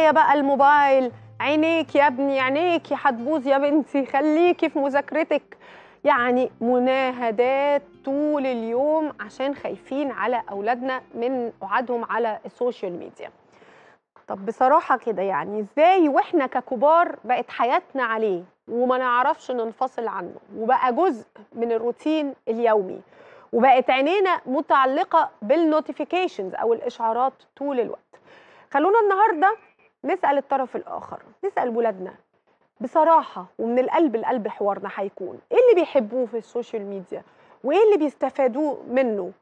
يا بقى الموبايل عينيك يا ابني عينيك هتبوظ يا بنتي خليكي في مذاكرتك يعني مناهدات طول اليوم عشان خايفين على اولادنا من قعدهم على السوشيال ميديا طب بصراحه كده يعني ازاي واحنا ككبار بقت حياتنا عليه وما نعرفش ننفصل عنه وبقى جزء من الروتين اليومي وبقت عينينا متعلقه بالنوتيفيكيشنز او الاشعارات طول الوقت خلونا النهارده نسال الطرف الاخر نسال ولادنا بصراحه ومن القلب القلب حوارنا هيكون ايه اللي بيحبوه في السوشيال ميديا وايه اللي بيستفادوه منه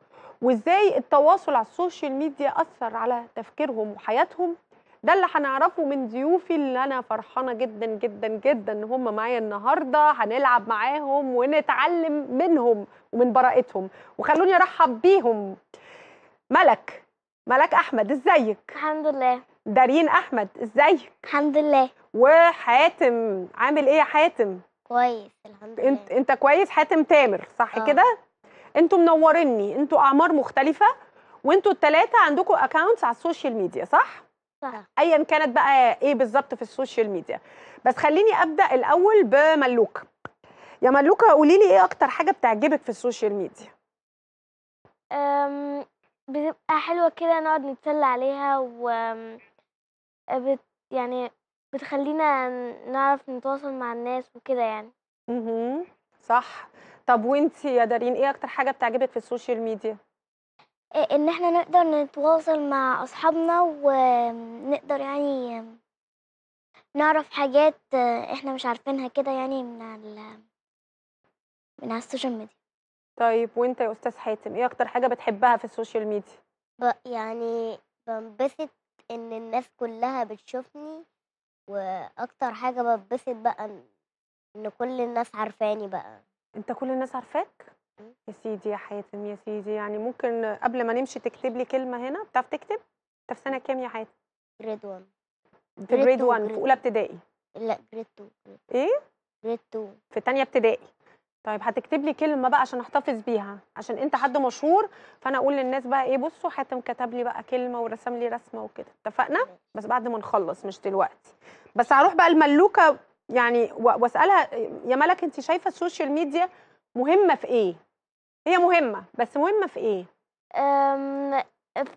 وازاي التواصل على السوشيال ميديا اثر على تفكيرهم وحياتهم ده اللي هنعرفه من ضيوفي اللي انا فرحانه جدا جدا جدا ان هم معايا النهارده هنلعب معاهم ونتعلم منهم ومن براءتهم وخلوني ارحب بيهم ملك ملك احمد ازيك الحمد لله دارين احمد ازيك الحمد لله وحاتم عامل ايه يا حاتم كويس الحمد لله انت انت كويس حاتم تامر صح أوه. كده انتوا منوريني انتوا اعمار مختلفه وانتوا الثلاثه عندكم اكونتس على السوشيال ميديا صح صح ايا كانت بقى ايه بالظبط في السوشيال ميديا بس خليني ابدا الاول بملوكه يا ملوكه قولي لي ايه اكتر حاجه بتعجبك في السوشيال ميديا بتبقى حلوه كده نقعد نتسلى عليها و آه، بت يعني بتخلّينا نعرف نتواصل مع الناس وكده يعني. اها صح. طب وأنتِ يا دارين إيه أكتر حاجة بتعجبِك في السوشيال ميديا؟ آه، إن إحنا نقدر نتواصل مع أصحابنا ونقدر يعني نعرف حاجات إحنا مش عارفينها كده يعني من ال من على السوشيال ميديا. طيب وأنت يا أستاذ حاتم، إيه أكتر حاجة بتحبها في السوشيال ميديا؟ يعني بنبسط ان الناس كلها بتشوفني واكتر حاجه بتبسط بقى ان كل الناس عارفاني بقى انت كل الناس عارفاك يا سيدي يا حاتم يا سيدي يعني ممكن قبل ما نمشي تكتب لي كلمه هنا بتعرف تكتب انت في سنه كام يا حاتم جريد 1 جريد 1 في اولى ابتدائي لا جريد 2 ايه جريد 2 في ثانيه ابتدائي طيب هتكتب لي كلمه بقى عشان احتفظ بيها عشان انت حد مشهور فانا اقول للناس بقى ايه بصوا حاتم كتب لي بقى كلمه ورسم لي رسمه وكده اتفقنا بس بعد ما نخلص مش دلوقتي بس هروح بقى الملوكه يعني واسالها يا ملك انت شايفه السوشيال ميديا مهمه في ايه هي مهمه بس مهمه في ايه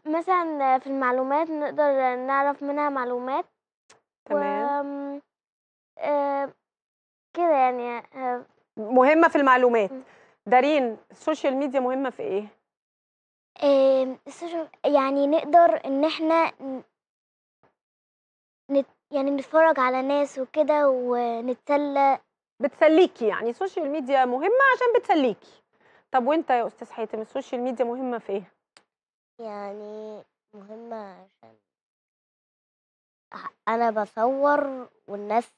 مثلا في المعلومات نقدر نعرف منها معلومات تمام أه، كده يعني أه، مهمه في المعلومات دارين السوشيال ميديا مهمه في ايه إيه السوشيال يعني نقدر ان احنا نت يعني نتفرج على ناس وكده ونتسلى بتسليكي يعني السوشيال ميديا مهمه عشان بتسليكي طب وانت يا استاذ حاتم السوشيال ميديا مهمه في ايه يعني مهمه عشان انا بصور والناس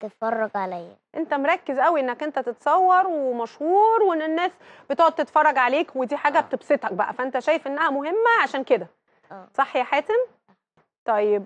تتفرج عليا انت مركز قوي انك انت تتصور ومشهور وان الناس بتقعد تتفرج عليك ودي حاجه آه. بتبسطك بقى فانت شايف انها مهمه عشان كده آه. صح يا حاتم طيب